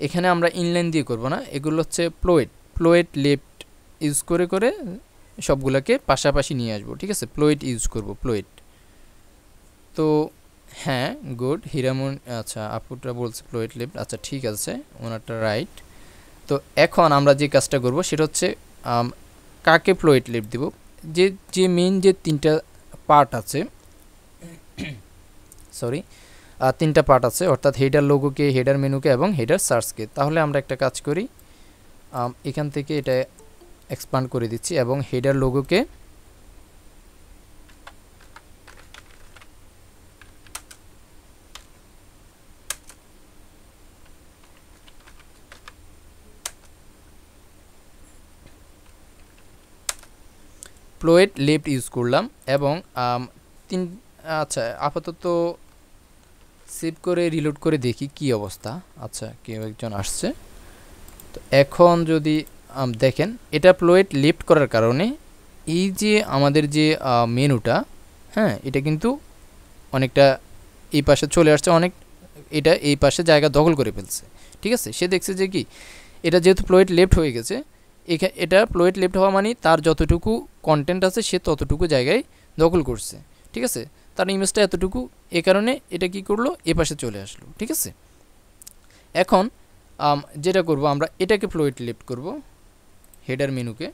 S1: এখানে আমরা ইনলাইন দিয়ে করব না এগুলো হচ্ছে প্লোয়েট প্লোয়েট লেফট ইউজ করে করে সবগুলোকে পাশাপাশি নিয়ে আসবো ঠিক আছে প্লোয়েট ইউজ করব প্লোয়েট তো হ্যাঁ গুড হিরামন আচ্ছা আপুটা বলছে প্লোয়েট লিফট আচ্ছা ঠিক আছে ওনারটা রাইট তো এখন আমরা যে কাজটা করব সেটা হচ্ছে কাকে প্লোয়েট লিফট দিব যে যে মেন যে তিনটা পার্ট আছে সরি তিনটা পার্ট আছে অর্থাৎ হেডার লোগোকে হেডার মেনুকে এবং হেডার সার্চকে তাহলে আমরা একটা কাজ করি এখান থেকে এটা এক্সপান্ড করে দিচ্ছি এবং হেডার লোগোকে প্লোয়েট লেফট ইউজ করলাম এবং তিন আচ্ছা আপাতত সেভ করে রিলোড করে দেখি কি অবস্থা আচ্ছা কেউ একজন আসছে তো এখন যদি দেখেন এটা প্লোয়েট লিফট করার কারণে এই যে আমাদের যে মেনুটা হ্যাঁ এটা কিন্তু অনেকটা এই পাশে চলে আসছে অনেক এটা এই পাশে জায়গা দখল করে ফেলছে ঠিক আছে সে দেখছে যে কি এটা যেহেতু প্লোয়েট লেফট হয়ে গেছে এটা প্লোয়েট লেফট হওয়া মানে তার যতটুকু কন্টেন্ট আছে সে ততটুকু জায়গায় দখল করছে ঠিক আছে তার ইমেজটা এতটুকু এ কারণে এটা কি করলো এ পাশে চলে আসলো ঠিক আছে এখন যেটা করব আমরা এটাকে প্লোয়েট লেফট করব হেডার মেনুকে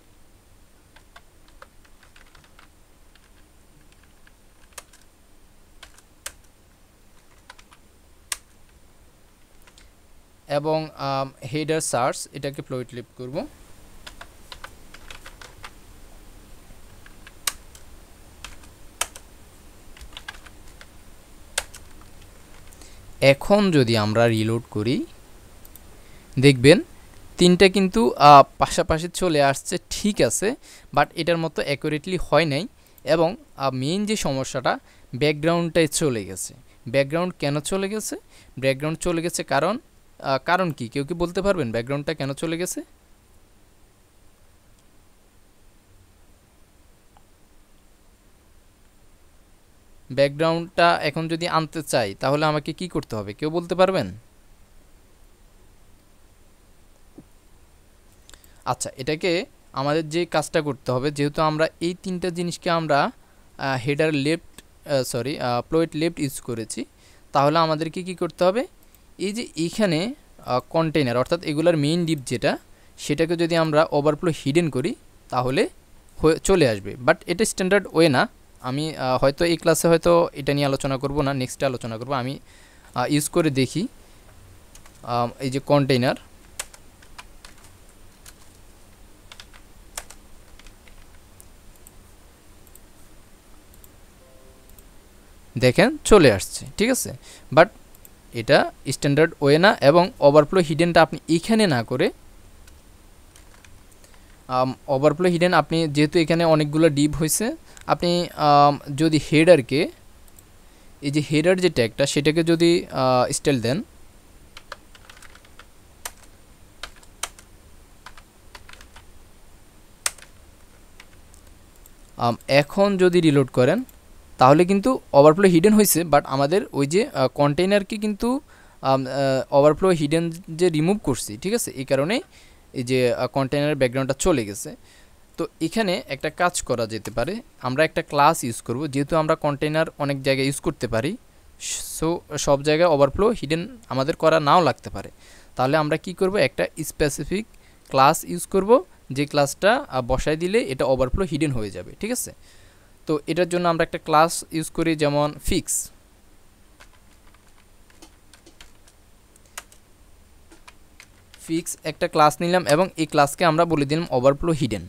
S1: এবং হেডার সার্চ এটাকে ফ্লোইট লিপ করব এখন যদি আমরা রিলোড করি দেখবেন তিনটা কিন্তু পাশাপাশি চলে আসছে ঠিক আছে বাট এটার মতো অ্যাকুরেটলি হয় নাই এবং মেইন যে সমস্যাটা ব্যাকগ্রাউন্ডটাই চলে গেছে ব্যাকগ্রাউন্ড কেন চলে গেছে ব্যাকগ্রাউন্ড চলে গেছে কারণ কারণ কি কেউ কি বলতে পারবেন ব্যাকগ্রাউন্ডটা কেন চলে গেছে ব্যাকগ্রাউন্ডটা এখন যদি আনতে চাই তাহলে আমাকে কি করতে হবে কেউ বলতে পারবেন আচ্ছা এটাকে আমাদের যে কাজটা করতে হবে যেহেতু আমরা এই তিনটা জিনিসকে আমরা header left sorry float left use করেছি তাহলে আমাদেরকে কি করতে হবে এই যে এইখানে কন্টেনার অর্থাৎ এগুলার মেইন ডিপ যেটা সেটাকে যদি আমরা ওভারফ্লো হিডেন করি তাহলে চলে আসবে বাট এটা স্ট্যান্ডার্ড ওয়ে না আমি হয়তো এই ক্লাসে হয়তো এটা নিয়ে আলোচনা করব না নেক্সটে আলোচনা করব আমি ইউজ করে দেখি এই যে কন্টেইনার দেখেন চলে আসছে ঠিক আছে বাট এটা স্ট্যান্ডার্ড ওয়ে না এবং ওভারফ্লো হিডেনটা আপনি এখানে না করে ওভারফ্লো হিডেন আপনি যেহেতু এখানে অনেকগুলো ডিপ হয়েছে আপনি যদি হেডারকে এই যে হেডার যে ট্যাগটা সেটাকে যদি স্টাইল দেন এখন যদি রিলোড করেন তাহলে কিন্তু ওভারফ্লো হিডেন হয়েছে বাট আমাদের ওই যে কন্টেইনারকে কিন্তু ওভারফ্লো হিডেন যে রিমুভ করছি ঠিক আছে এই কারণেই এই যে কন্টেইনারের ব্যাকগ্রাউন্ডটা চলে গেছে তো এখানে একটা কাজ করা যেতে পারে আমরা একটা ক্লাস ইউজ করব যেহেতু আমরা কন্টেইনার অনেক জায়গায় ইউজ করতে পারি সো সব জায়গায় ওভারফ্লো হিডেন আমাদের করা নাও লাগতে পারে তাহলে আমরা কি করব একটা স্পেসিফিক ক্লাস ইউজ করব যে ক্লাসটা বসায় দিলে এটা ওভারফ্লো হিডেন হয়ে যাবে ঠিক আছে তো এটার জন্য আমরা একটা ক্লাস ইউজ করি যেমন ফিক্স ফিক্স একটা ক্লাস নিলাম এবং এই ক্লাসকে আমরা বলে দিলাম ওভারফ্লো হিডেন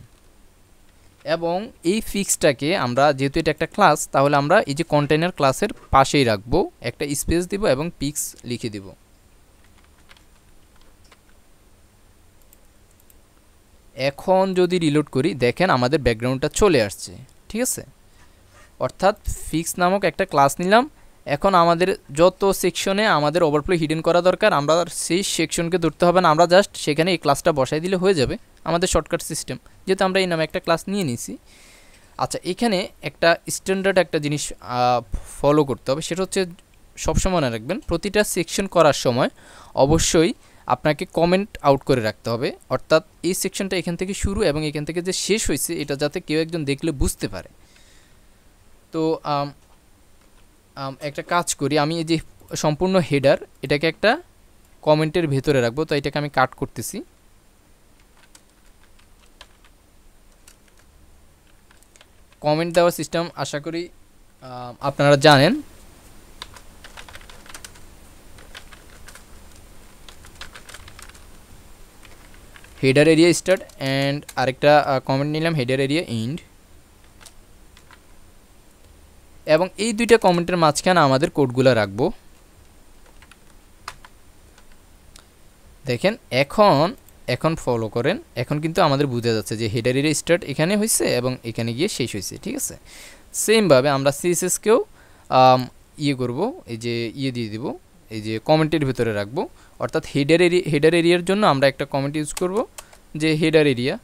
S1: এবং এই ফিক্সটাকে আমরা যেহেতু এটা একটা ক্লাস তাহলে আমরা এই যে কন্টেনার ক্লাসের পাশেই রাখব একটা স্পেস দিব এবং পিক্স লিখে দিব এখন যদি রিলোড করি দেখেন আমাদের ব্যাকগ্রাউন্ডটা চলে আসছে ঠিক আছে অর্থাৎ ফিক্স নামক একটা ক্লাস নিলাম এখন আমাদের যত সেকশনে আমাদের ওভারফ্লো হিডেন করা দরকার আমরা সেই সেকশনকে ধরতে হবে না আমরা জাস্ট সেখানে এই ক্লাসটা বসাই দিলে হয়ে যাবে আমাদের শর্টকাট সিস্টেম যেহেতু আমরা এই নামে একটা ক্লাস নিয়ে নিছি আচ্ছা এখানে একটা স্ট্যান্ডার্ড একটা জিনিস ফলো করতে হবে সেটা হচ্ছে সবসময় মনে রাখবেন প্রতিটা সেকশন করার সময় অবশ্যই আপনাকে কমেন্ট আউট করে রাখতে হবে অর্থাৎ এই সেকশনটা এখান থেকে শুরু এবং এখান থেকে যে শেষ হয়েছে এটা যাতে কেউ একজন দেখলে বুঝতে পারে তো একটা কাজ করি আমি এই যে সম্পূর্ণ হেডার এটাকে একটা কমেন্টের ভেতরে রাখবো তো এটাকে আমি কাট করতেছি কমেন্ট দেওয়ার সিস্টেম আশা করি আপনারা জানেন হেডার এরিয়া স্টার্ট অ্যান্ড আরেকটা কমেন্ট নিলাম হেডার এরিয়া ইন্ড এবং এই দুইটা কমেন্টের মাঝখানে আমাদের কোডগুলো রাখবো দেখেন এখন এখন ফলো করেন এখন কিন্তু আমাদের বুঝা যাচ্ছে যে হেডারের স্টার্ট এখানে হয়েছে এবং এখানে গিয়ে শেষ হয়েছে ঠিক আছে সেমভাবে আমরা সিএসএসকেও ইয়ে করব এই যে ইয়ে দিয়ে দিব এই যে কমেন্টের ভিতরে রাখবো অর্থাৎ হেডার এরিয়া হেডার এরিয়ার জন্য আমরা একটা কমেন্ট ইউজ করব যে হেডার এরিয়া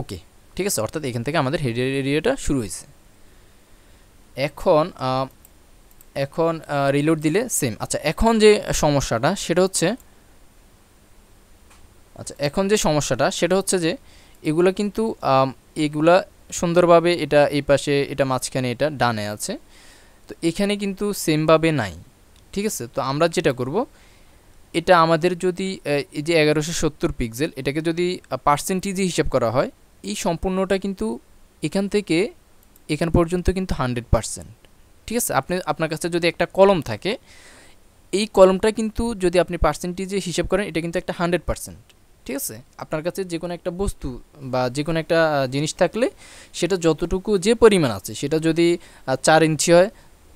S1: ওকে ঠিক আছে অর্থাৎ এখান থেকে আমাদের হেডের এরিয়াটা শুরু হয়েছে এখন এখন রিলোড দিলে সেম আচ্ছা এখন যে সমস্যাটা সেটা হচ্ছে আচ্ছা এখন যে সমস্যাটা সেটা হচ্ছে যে এগুলা কিন্তু এগুলা সুন্দরভাবে এটা এই পাশে এটা মাঝখানে এটা ডানে আছে তো এখানে কিন্তু সেমভাবে নাই ঠিক আছে তো আমরা যেটা করব এটা আমাদের যদি এই যে এগারোশো সত্তর পিক্সেল এটাকে যদি পার্সেন্টেজই হিসাব করা হয় এই সম্পূর্ণটা কিন্তু এখান থেকে এখান পর্যন্ত কিন্তু হান্ড্রেড পারসেন্ট ঠিক আছে আপনি আপনার কাছে যদি একটা কলম থাকে এই কলমটা কিন্তু যদি আপনি পার্সেন্টেজে হিসেব করেন এটা কিন্তু একটা হান্ড্রেড পারসেন্ট ঠিক আছে আপনার কাছে যে কোনো একটা বস্তু বা যে কোনো একটা জিনিস থাকলে সেটা যতটুকু যে পরিমাণ আছে সেটা যদি চার ইঞ্চি হয়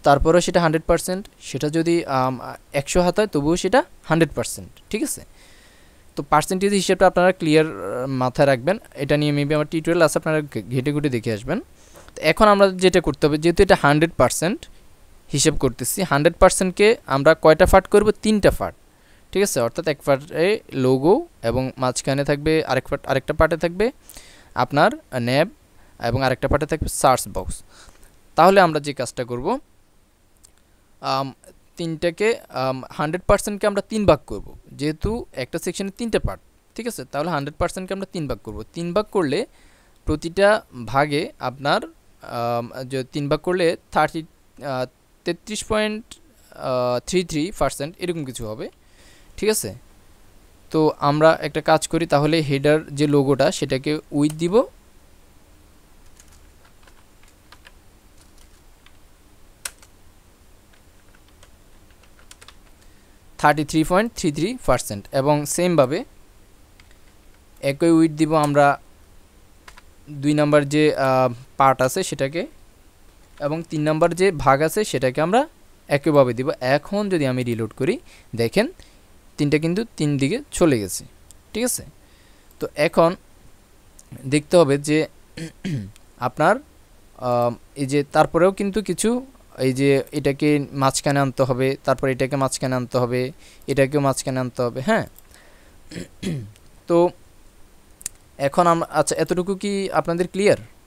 S1: তারপরেও সেটা হান্ড্রেড পারসেন্ট সেটা যদি একশো হাত হয় তবুও সেটা হানড্রেড পারসেন্ট ঠিক আছে তো পার্সেন্টেজ হিসেবটা আপনারা ক্লিয়ার মাথায় রাখবেন এটা নিয়ে মেবি আমার টিউটোরিয়াল আছে আপনারা ঘেটে ঘুটে দেখে আসবেন তো এখন আমরা যেটা করতে হবে যেহেতু এটা হান্ড্রেড পার্সেন্ট হিসেব করতেছি হান্ড্রেড পার্সেন্টকে আমরা কয়টা ফাট করব তিনটা ফাট ঠিক আছে অর্থাৎ এক ফাটে লোগো এবং মাঝখানে থাকবে আরেক ফাট আরেকটা পার্টে থাকবে আপনার ন্যাব এবং আরেকটা পার্টে থাকবে সার্চ বক্স তাহলে আমরা যে কাজটা করব তিনটাকে হান্ড্রেড পার্সেন্টকে আমরা তিন ভাগ করব যেহেতু একটা সেকশনে তিনটে পার্ট ঠিক আছে তাহলে হান্ড্রেড পার্সেন্টকে আমরা তিন ভাগ করব তিন ভাগ করলে প্রতিটা ভাগে আপনার যে তিন ভাগ করলে থার্টি তেত্রিশ পয়েন্ট থ্রি থ্রি পার্সেন্ট এরকম কিছু হবে ঠিক আছে তো আমরা একটা কাজ করি তাহলে হেডার যে লোগোটা সেটাকে উইথ দিব thirty three point three three percent এবং সেমভাবে একই উইট দিব আমরা দুই নাম্বার যে পার্ট আছে সেটাকে এবং তিন নাম্বার যে ভাগ আছে সেটাকে আমরা একইভাবে দিব এখন যদি আমি রিলোড করি দেখেন তিনটা কিন্তু তিন দিকে চলে গেছে ঠিক আছে তো এখন দেখতে হবে যে আপনার এই যে তারপরেও কিন্তু কিছু এই যে এটাকে মাঝখানে আনতে হবে তারপর এটাকে মাঝখানে আনতে হবে এটাকেও মাঝখানে আনতে হবে হ্যাঁ তো এখন আচ্ছা এতটুকু কি আপনাদের ক্লিয়ার